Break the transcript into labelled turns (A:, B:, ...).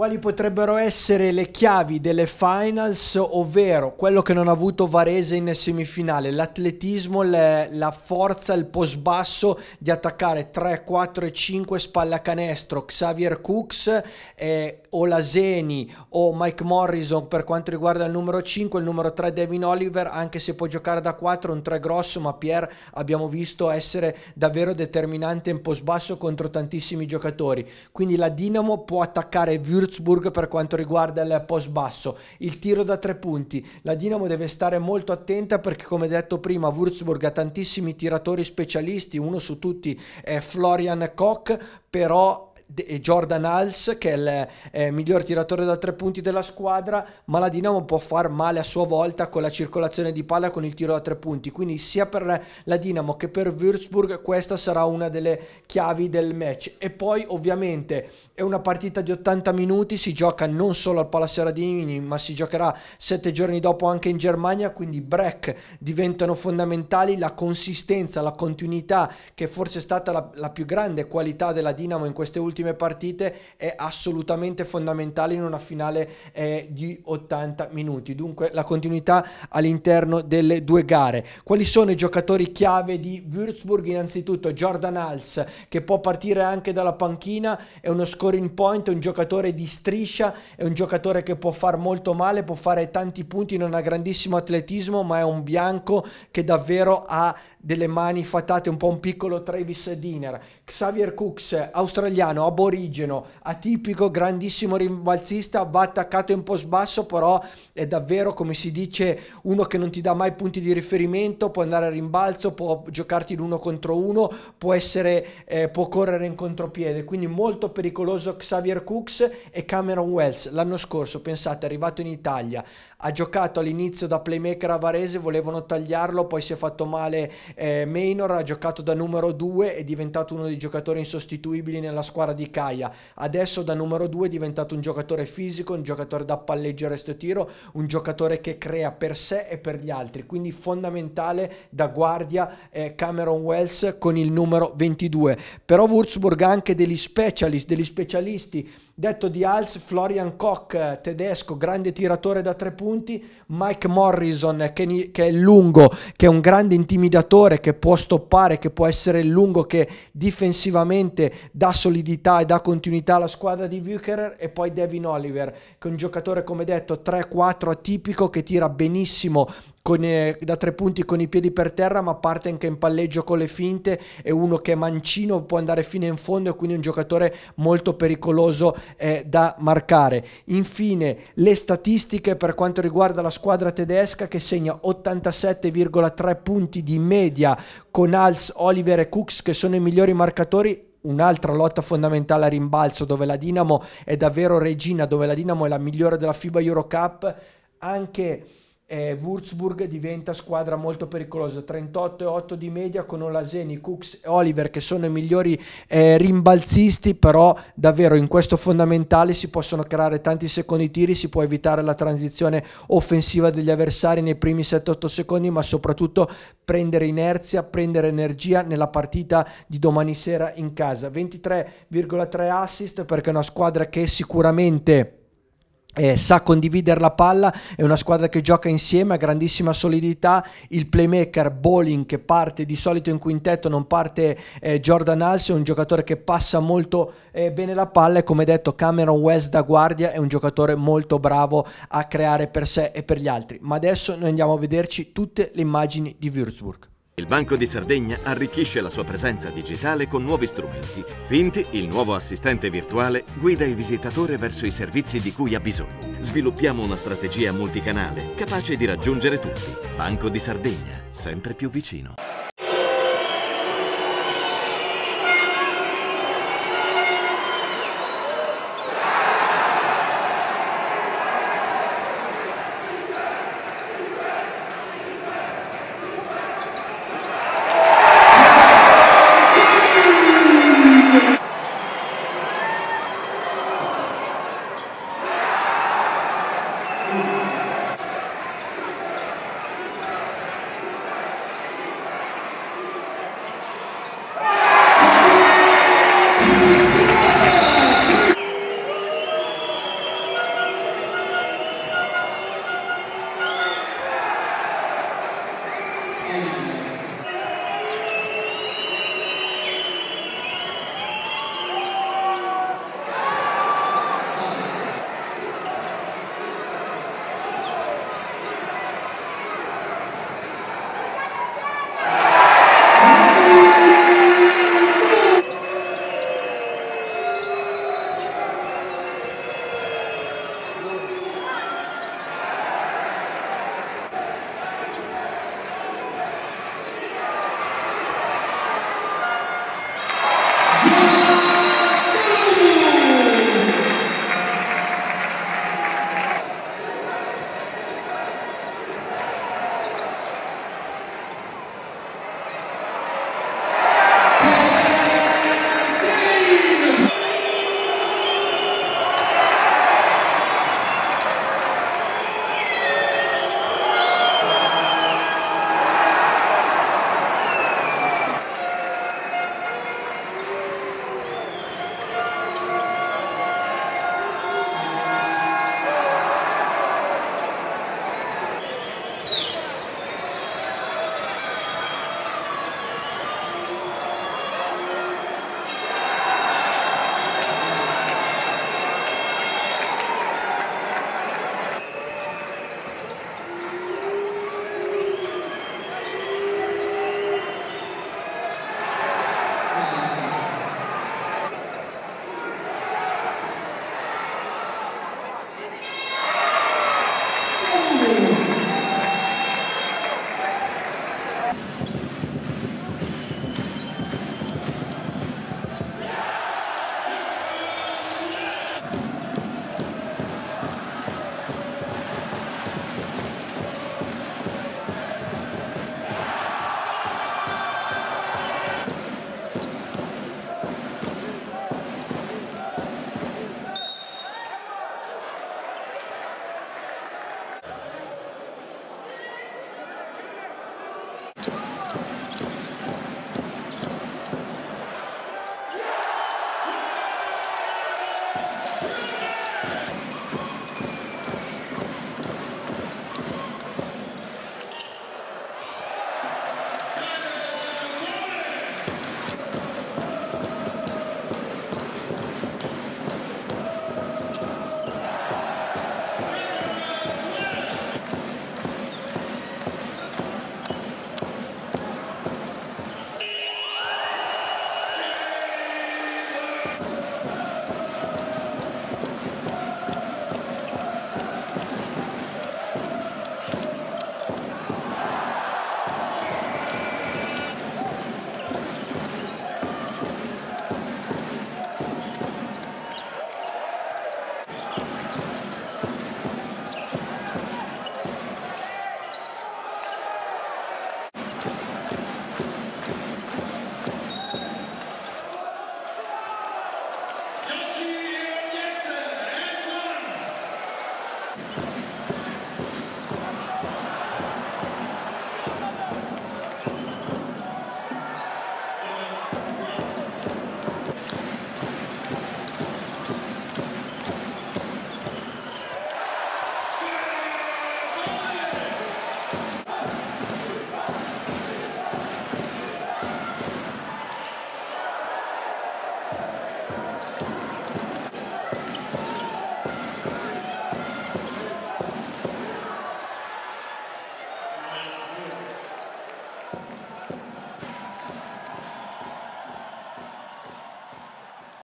A: Quali potrebbero essere le chiavi delle finals, ovvero quello che non ha avuto Varese in semifinale, l'atletismo, le, la forza, il post basso di attaccare 3, 4 e 5 spallacanestro, Xavier Cooks eh, o Laseni o Mike Morrison per quanto riguarda il numero 5, il numero 3 Devin Oliver, anche se può giocare da 4, un 3 grosso, ma Pierre abbiamo visto essere davvero determinante in post basso contro tantissimi giocatori, quindi la Dinamo può attaccare virtualmente Würzburg per quanto riguarda il post basso, il tiro da tre punti. La Dinamo deve stare molto attenta perché come detto prima Würzburg ha tantissimi tiratori specialisti, uno su tutti è Florian Koch, però Jordan Hals che è il eh, miglior tiratore da tre punti della squadra ma la Dinamo può far male a sua volta con la circolazione di palla con il tiro da tre punti quindi sia per la Dinamo che per Würzburg questa sarà una delle chiavi del match e poi ovviamente è una partita di 80 minuti si gioca non solo al Palasseradini ma si giocherà sette giorni dopo anche in Germania quindi i break diventano fondamentali la consistenza la continuità che forse è stata la, la più grande qualità della Dinamo Dinamo in queste ultime partite è assolutamente fondamentale in una finale eh, di 80 minuti. Dunque la continuità all'interno delle due gare. Quali sono i giocatori chiave di Würzburg? Innanzitutto Jordan Hals che può partire anche dalla panchina, è uno scoring point, è un giocatore di striscia, è un giocatore che può far molto male, può fare tanti punti, non ha grandissimo atletismo, ma è un bianco che davvero ha delle mani fatate, un po' un piccolo Travis Diner Xavier Cooks, australiano, aborigeno, atipico, grandissimo rimbalzista, va attaccato in post basso, però è davvero, come si dice, uno che non ti dà mai punti di riferimento, può andare a rimbalzo, può giocarti l'uno contro uno, può, essere, eh, può correre in contropiede, quindi molto pericoloso Xavier Cooks e Cameron Wells. L'anno scorso, pensate, è arrivato in Italia, ha giocato all'inizio da playmaker a Varese, volevano tagliarlo, poi si è fatto male eh, Maynor, ha giocato da numero due, è diventato uno dei giocatore insostituibile nella squadra di Caia. Adesso da numero 2 è diventato un giocatore fisico, un giocatore da palleggio resto tiro, un giocatore che crea per sé e per gli altri. Quindi fondamentale da guardia eh, Cameron Wells con il numero 22. Però Wurzburg ha anche degli specialist, degli specialisti Detto di Als, Florian Koch, tedesco, grande tiratore da tre punti, Mike Morrison, che, che, è lungo, che è un grande intimidatore, che può stoppare, che può essere il lungo, che difensivamente dà solidità e dà continuità alla squadra di Vukerer, e poi Devin Oliver, che è un giocatore, come detto, 3-4 atipico, che tira benissimo con, eh, da tre punti con i piedi per terra, ma parte anche in palleggio con le finte. È uno che è mancino, può andare fino in fondo e quindi è un giocatore molto pericoloso eh, da marcare. Infine, le statistiche per quanto riguarda la squadra tedesca che segna 87,3 punti di media con Als, Oliver e Cooks che sono i migliori marcatori un'altra lotta fondamentale a rimbalzo dove la Dinamo è davvero regina, dove la Dinamo è la migliore della FIBA Eurocup, anche eh, Würzburg diventa squadra molto pericolosa, 38,8 di media con Olaseni, Cooks e Oliver che sono i migliori eh, rimbalzisti, però davvero in questo fondamentale si possono creare tanti secondi tiri, si può evitare la transizione offensiva degli avversari nei primi 7-8 secondi, ma soprattutto prendere inerzia, prendere energia nella partita di domani sera in casa. 23,3 assist perché è una squadra che sicuramente eh, sa condividere la palla, è una squadra che gioca insieme, ha grandissima solidità, il playmaker Bolin che parte di solito in quintetto, non parte eh, Jordan Alsey, è un giocatore che passa molto eh, bene la palla e come detto Cameron West da guardia è un giocatore molto bravo a creare per sé e per gli altri. Ma adesso noi andiamo a vederci tutte le immagini di Würzburg. Il Banco di Sardegna arricchisce la sua presenza digitale con nuovi strumenti. Pinti, il nuovo assistente virtuale, guida il visitatore verso i servizi di cui ha bisogno. Sviluppiamo una strategia multicanale capace di raggiungere tutti. Banco di Sardegna, sempre più vicino.